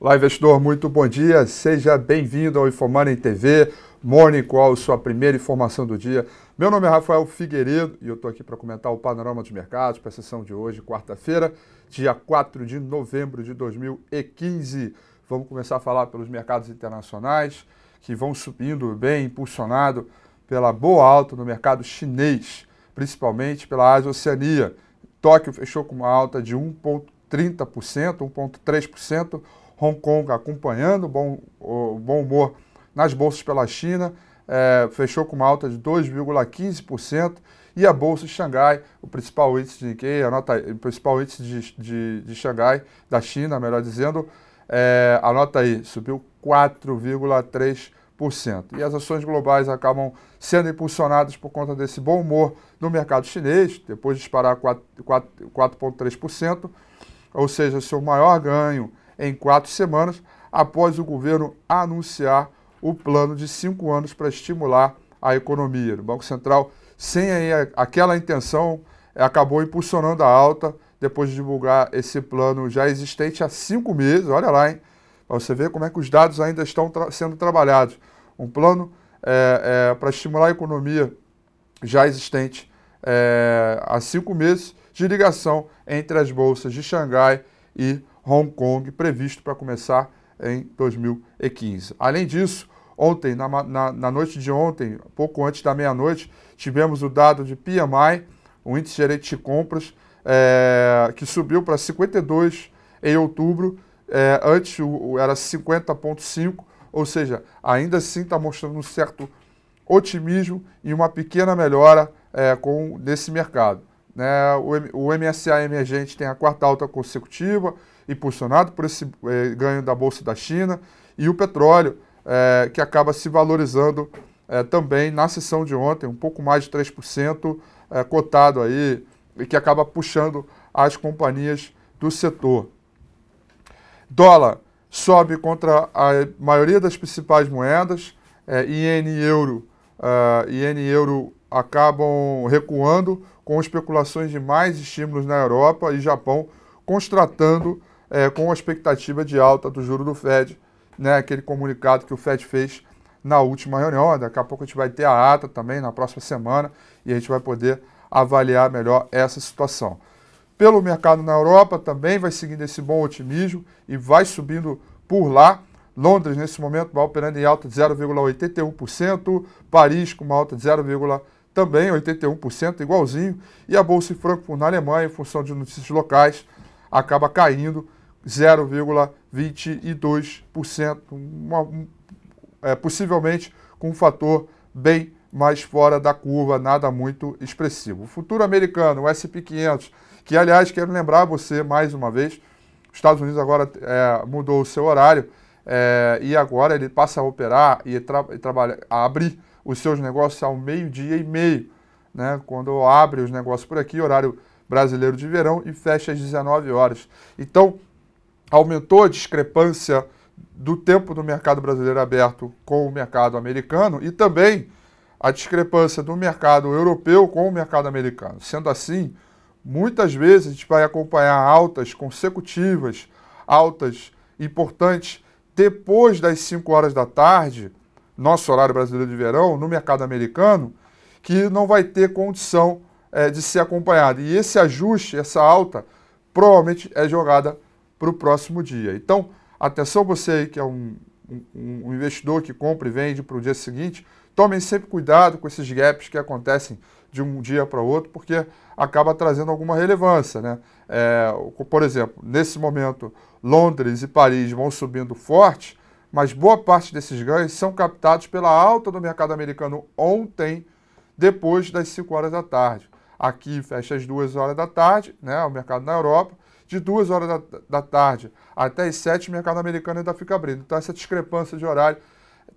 Olá, investidor, muito bom dia. Seja bem-vindo ao em TV, Morning Call, sua primeira informação do dia. Meu nome é Rafael Figueiredo e eu estou aqui para comentar o panorama dos mercados para a sessão de hoje, quarta-feira, dia 4 de novembro de 2015. Vamos começar a falar pelos mercados internacionais, que vão subindo bem, impulsionado pela boa alta no mercado chinês, principalmente pela Ásia Oceania. Tóquio fechou com uma alta de 1,30%, 1,3%, Hong Kong acompanhando o bom, bom humor nas bolsas pela China, é, fechou com uma alta de 2,15%, e a bolsa de Xangai, o principal índice de Nikkei, a nota, o principal índice de, de, de Xangai, da China, melhor dizendo, é, anota aí, subiu 4,3%. E as ações globais acabam sendo impulsionadas por conta desse bom humor no mercado chinês, depois de disparar 4,3%, ou seja, seu maior ganho em quatro semanas, após o governo anunciar o plano de cinco anos para estimular a economia. O Banco Central, sem aquela intenção, eh, acabou impulsionando a alta depois de divulgar esse plano já existente há cinco meses. Olha lá, hein? Para você ver como é que os dados ainda estão tra sendo trabalhados. Um plano é, é, para estimular a economia já existente é, há cinco meses de ligação entre as bolsas de Xangai e Hong Kong, previsto para começar em 2015. Além disso, ontem, na, na, na noite de ontem, pouco antes da meia-noite, tivemos o dado de PMI, o índice gerente de compras, é, que subiu para 52 em outubro, é, antes o, era 50,5, ou seja, ainda assim está mostrando um certo otimismo e uma pequena melhora é, com, nesse mercado. Né? O, o MSA emergente tem a quarta alta consecutiva, impulsionado por esse eh, ganho da Bolsa da China, e o petróleo, eh, que acaba se valorizando eh, também na sessão de ontem, um pouco mais de 3% cotado aí, e que acaba puxando as companhias do setor. Dólar sobe contra a maioria das principais moedas, é, iene e euro, uh, iene e euro acabam recuando com especulações de mais estímulos na Europa e Japão, constatando é, com a expectativa de alta do juro do Fed, né, aquele comunicado que o Fed fez na última reunião. Daqui a pouco a gente vai ter a ata também na próxima semana e a gente vai poder avaliar melhor essa situação. Pelo mercado na Europa também vai seguindo esse bom otimismo e vai subindo por lá. Londres, nesse momento, vai operando em alta de 0,81%, Paris com uma alta de 0, também 81%, igualzinho, e a Bolsa em Frankfurt, na Alemanha, em função de notícias locais, acaba caindo 0,22%, é, possivelmente com um fator bem mais fora da curva, nada muito expressivo. O futuro americano, o S&P 500, que aliás quero lembrar você mais uma vez, Estados Unidos agora é, mudou o seu horário é, e agora ele passa a operar e, tra e trabalha, a abrir os seus negócios ao meio-dia e meio. Né? Quando abre os negócios por aqui, horário brasileiro de verão, e fecha às 19 horas. Então, aumentou a discrepância do tempo do mercado brasileiro aberto com o mercado americano e também a discrepância do mercado europeu com o mercado americano. Sendo assim, muitas vezes a gente vai acompanhar altas consecutivas, altas importantes depois das 5 horas da tarde, nosso horário brasileiro de verão, no mercado americano, que não vai ter condição é, de ser acompanhado. E esse ajuste, essa alta, provavelmente é jogada para o próximo dia. Então, atenção você aí que é um, um, um investidor que compra e vende para o dia seguinte, tomem sempre cuidado com esses gaps que acontecem de um dia para outro, porque acaba trazendo alguma relevância. Né? É, por exemplo, nesse momento, Londres e Paris vão subindo forte, mas boa parte desses ganhos são captados pela alta do mercado americano ontem, depois das 5 horas da tarde. Aqui fecha as 2 horas da tarde, né, o mercado na Europa, de 2 horas da, da tarde até as 7, o mercado americano ainda fica abrindo. Então, essa discrepância de horário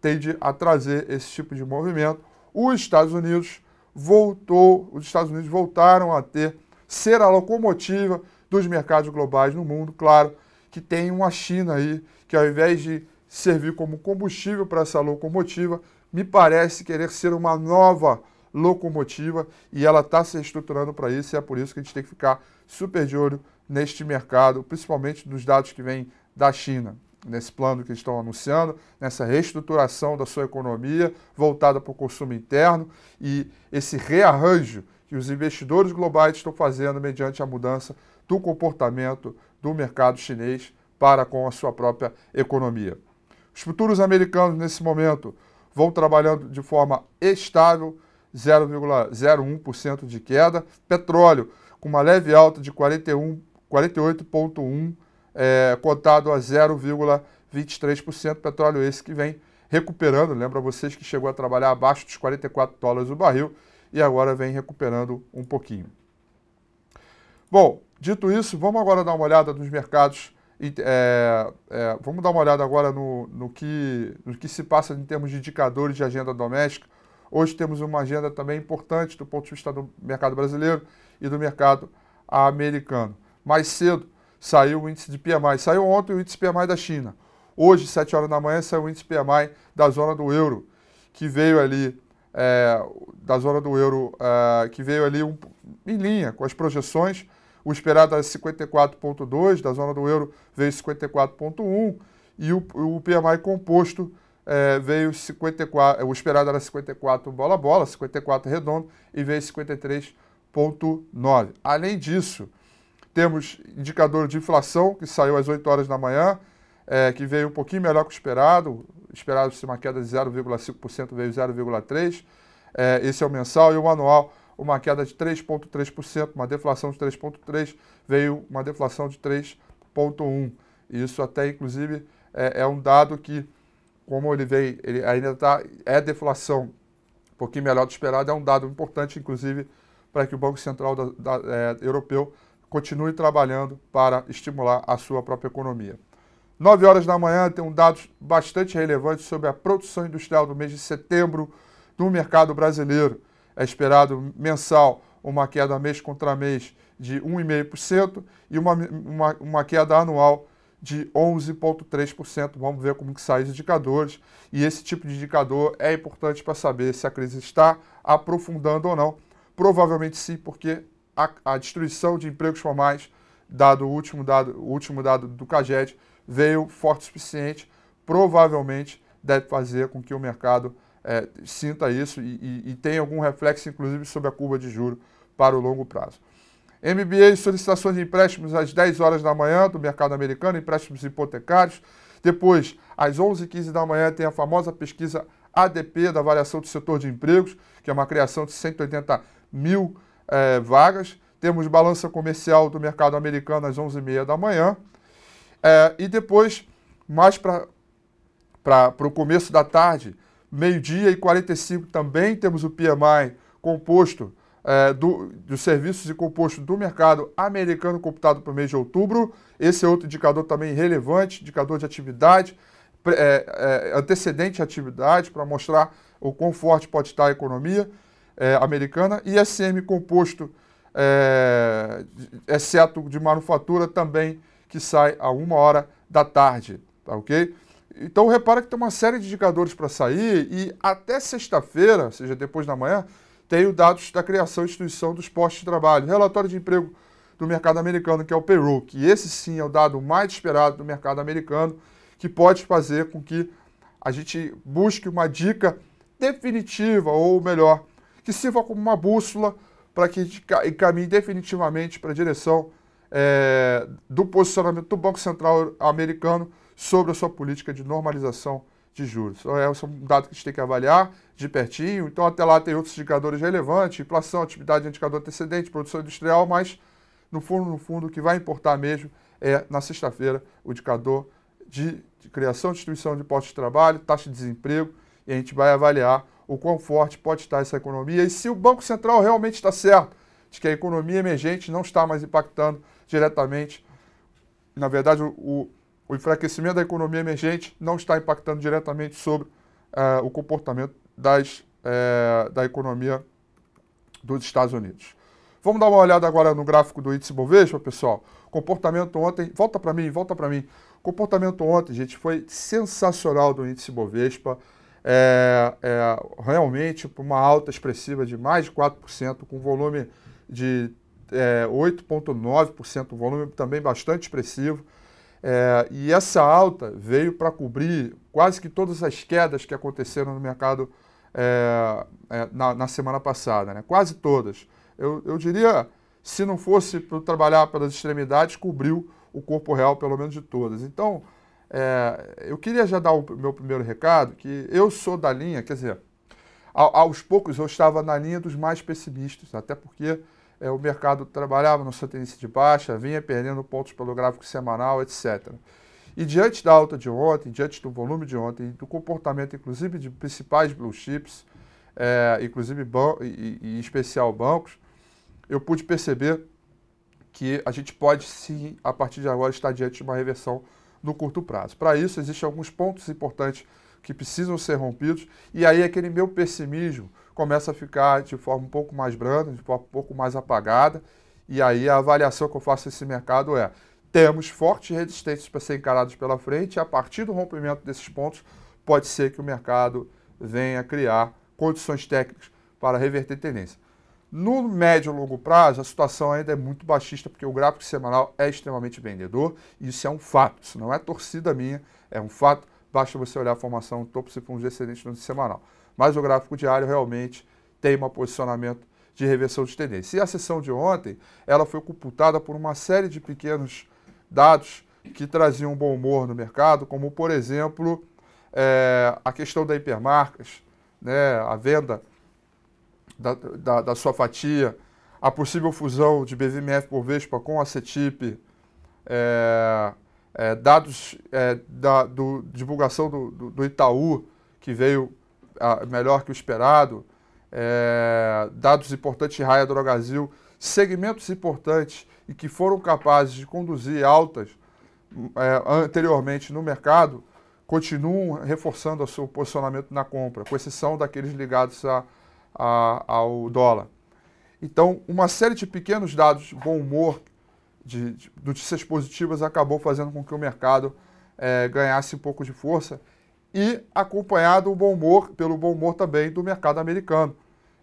tende a trazer esse tipo de movimento. Os Estados Unidos voltou, os Estados Unidos voltaram a ter ser a locomotiva dos mercados globais no mundo, claro, que tem uma China aí que ao invés de servir como combustível para essa locomotiva, me parece querer ser uma nova locomotiva e ela está se estruturando para isso e é por isso que a gente tem que ficar super de olho neste mercado, principalmente nos dados que vêm da China, nesse plano que estão anunciando, nessa reestruturação da sua economia voltada para o consumo interno e esse rearranjo que os investidores globais estão fazendo mediante a mudança do comportamento do mercado chinês para com a sua própria economia. Os futuros americanos, nesse momento, vão trabalhando de forma estável, 0,01% de queda. Petróleo, com uma leve alta de 41 48,1%, é, cotado a 0,23%. Petróleo esse que vem recuperando, lembra vocês que chegou a trabalhar abaixo dos 44 dólares o barril e agora vem recuperando um pouquinho. Bom, dito isso, vamos agora dar uma olhada nos mercados. É, é, vamos dar uma olhada agora no, no, que, no que se passa em termos de indicadores de agenda doméstica. Hoje temos uma agenda também importante do ponto de vista do mercado brasileiro e do mercado americano mais cedo saiu o índice de PMI. Saiu ontem o índice PMI da China. Hoje, 7 horas da manhã, saiu o índice PMI da zona do euro, que veio ali, é, da zona do euro, é, que veio ali um, em linha com as projeções. O esperado era 54,2, da zona do euro veio 54,1 e o, o PMI composto é, veio 54, o esperado era 54 bola bola, 54 redondo e veio 53,9. Além disso, temos indicador de inflação, que saiu às 8 horas da manhã, é, que veio um pouquinho melhor que o esperado. Esperado-se uma queda de 0,5%, veio 0,3%. É, esse é o mensal. E o anual, uma queda de 3,3%, uma deflação de 3,3%, veio uma deflação de 3,1%. Isso até, inclusive, é, é, um dado que, como ele veio, ele ainda está, é deflação um pouquinho melhor do esperado, é um dado importante, inclusive, para que o Banco Central da, da, é, Europeu continue trabalhando para estimular a sua própria economia. 9 horas da manhã tem um dado bastante relevante sobre a produção industrial do mês de setembro no mercado brasileiro. É esperado mensal uma queda mês contra mês de 1,5% e uma, uma, uma, queda anual de 11,3%. Vamos ver como que saem os indicadores. E esse tipo de indicador é importante para saber se a crise está aprofundando ou não. Provavelmente sim, porque a, a destruição de empregos formais, dado o último dado, o último dado do CAGED, veio forte o suficiente, provavelmente deve fazer com que o mercado é, sinta isso e, e, e, tenha algum reflexo, inclusive, sobre a curva de juro para o longo prazo. MBA solicitações de empréstimos às 10 horas da manhã do mercado americano, empréstimos hipotecários. Depois, às 11h15 da manhã, tem a famosa pesquisa ADP da variação do setor de empregos, que é uma criação de 180 mil é, vagas. Temos balança comercial do mercado americano às 11h30 da manhã. É, e depois, mais para o começo da tarde, meio-dia e 45 também temos o PMI composto é, do, dos serviços e composto do mercado americano computado para o mês de outubro. Esse é outro indicador também relevante, indicador de atividade, é, é, antecedente à atividade, para mostrar o quão forte pode estar a economia é, americana, ISM composto, é, exceto de manufatura, também que sai a uma hora da tarde, tá ok? Então repara que tem uma série de indicadores para sair e até sexta-feira, ou seja, depois da manhã, tem o dados da criação e instituição dos postos de trabalho. Relatório de emprego do mercado americano, que é o payroll, que esse sim é o dado mais esperado do mercado americano, que pode fazer com que a gente busque uma dica definitiva, ou melhor, que sirva como uma bússola para que a gente encaminhe definitivamente para a direção é, do posicionamento do Banco Central americano sobre a sua política de normalização de juros. Então, é um dado que a gente tem que avaliar de pertinho. Então, até lá tem outros indicadores relevantes, inflação, atividade, indicador antecedente, produção industrial, mas, no fundo, no fundo, o que vai importar mesmo é, na sexta-feira, o indicador de, de criação, distribuição de postos de trabalho, taxa de desemprego, e a gente vai avaliar o quão forte pode estar essa economia e se o Banco Central realmente está certo de que a economia emergente não está mais impactando diretamente. Na verdade, o, o enfraquecimento da economia emergente não está impactando diretamente sobre uh, o comportamento das, uh, da economia dos Estados Unidos. Vamos dar uma olhada agora no gráfico do índice Bovespa, pessoal. Comportamento ontem, volta para mim, volta para mim. Comportamento ontem, gente, foi sensacional do índice Bovespa é, é, realmente uma alta expressiva de mais de 4%, com volume de é, 8,9%, um volume também bastante expressivo. É, e essa alta veio para cobrir quase que todas as quedas que aconteceram no mercado é, é, na, na, semana passada, né? quase todas. Eu, eu diria, se não fosse para trabalhar pelas extremidades, cobriu o corpo real, pelo menos de todas. Então, é, eu queria já dar o meu primeiro recado, que eu sou da linha, quer dizer, aos poucos eu estava na linha dos mais pessimistas, até porque é, o mercado trabalhava no seu tendência de baixa, vinha perdendo pontos pelo gráfico semanal, etc. E diante da alta de ontem, diante do volume de ontem, do comportamento inclusive de principais blue chips, é, inclusive e, e, em especial bancos, eu pude perceber que a gente pode sim, a partir de agora, estar diante de uma reversão no curto prazo. Para isso, existem alguns pontos importantes que precisam ser rompidos, e aí aquele meu pessimismo começa a ficar de forma um pouco mais branda, de forma um pouco mais apagada, e aí a avaliação que eu faço desse mercado é: temos fortes resistências para ser encarados pela frente, e a partir do rompimento desses pontos, pode ser que o mercado venha criar condições técnicas para reverter tendência. No médio e longo prazo, a situação ainda é muito baixista, porque o gráfico semanal é extremamente vendedor, isso é um fato, isso não é torcida minha, é um fato, basta você olhar a formação topo cipons descendente no semanal. Mas o gráfico diário realmente tem um posicionamento de reversão de tendência. E a sessão de ontem, ela foi computada por uma série de pequenos dados que traziam um bom humor no mercado, como, por exemplo, é, a questão da hipermarcas, né, a venda da, da, da sua fatia, a possível fusão de BVMF por Vespa com a CETIP, é, é, dados é, da do, divulgação do, do, do, Itaú, que veio a, melhor que o esperado, é, dados importantes de Raia Drogazil, segmentos importantes e que foram capazes de conduzir altas é, anteriormente no mercado, continuam reforçando o seu posicionamento na compra, com exceção daqueles ligados a a, ao dólar. Então, uma série de pequenos dados, bom humor, de, de notícias positivas, acabou fazendo com que o mercado é, ganhasse um pouco de força e acompanhado o bom humor, pelo bom humor também do mercado americano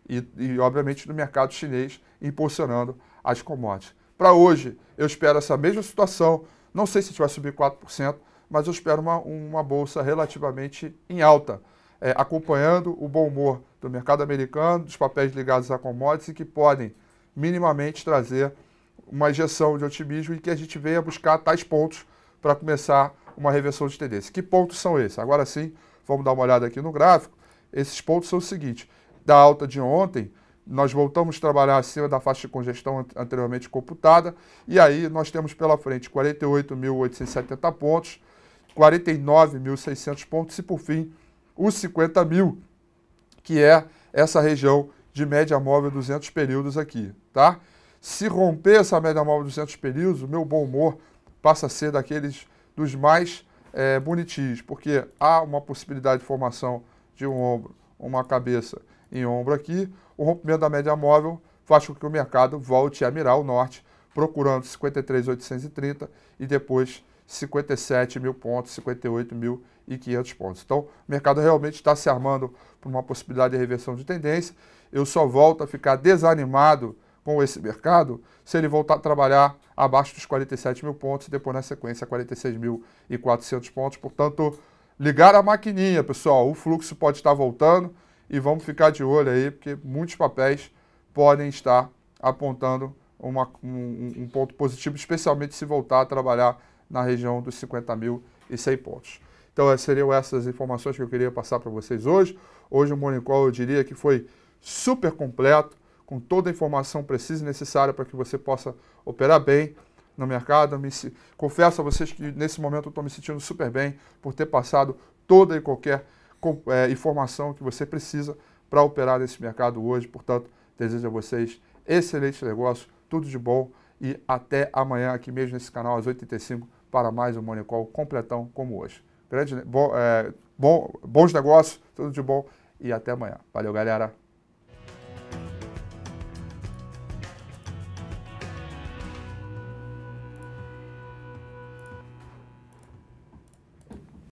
e, e obviamente, do mercado chinês, impulsionando as commodities. Para hoje, eu espero essa mesma situação. Não sei se vai subir 4%, mas eu espero uma, uma bolsa relativamente em alta, é, acompanhando o bom humor do mercado americano, dos papéis ligados a commodities, que podem minimamente trazer uma injeção de otimismo e que a gente venha buscar tais pontos para começar uma reversão de tendência. Que pontos são esses? Agora sim, vamos dar uma olhada aqui no gráfico. Esses pontos são o seguinte: da alta de ontem, nós voltamos a trabalhar acima da faixa de congestão anteriormente computada, e aí nós temos pela frente 48.870 pontos, 49.600 pontos e, por fim, os 50 mil que é essa região de média móvel 200 períodos aqui, tá? Se romper essa média móvel 200 períodos, o meu bom humor passa a ser daqueles dos mais é, bonitinhos, porque há uma possibilidade de formação de um ombro, uma cabeça em ombro aqui. O rompimento da média móvel faz com que o mercado volte a mirar o norte, procurando 53.830 e depois 57 mil pontos, 58 mil e 500 pontos. Então, o mercado realmente está se armando para uma possibilidade de reversão de tendência. Eu só volto a ficar desanimado com esse mercado se ele voltar a trabalhar abaixo dos 47 mil pontos e depois na sequência 46.400 pontos. Portanto, ligar a maquininha, pessoal. O fluxo pode estar voltando e vamos ficar de olho aí, porque muitos papéis podem estar apontando uma, um, um ponto positivo, especialmente se voltar a trabalhar na região dos 50 mil e 100 pontos. Então, seriam essas informações que eu queria passar para vocês hoje. Hoje o Morning Call, eu diria que foi super completo, com toda a informação precisa e necessária para que você possa operar bem no mercado. Me, confesso a vocês que nesse momento eu estou me sentindo super bem por ter passado toda e qualquer é, informação que você precisa para operar nesse mercado hoje. Portanto, desejo a vocês excelente negócio, tudo de bom e até amanhã aqui mesmo nesse canal às 8h35 para mais um Morning Call completão como hoje. Grande, né, bo, é, bom, bons negócios, tudo de bom e até amanhã. Valeu, galera!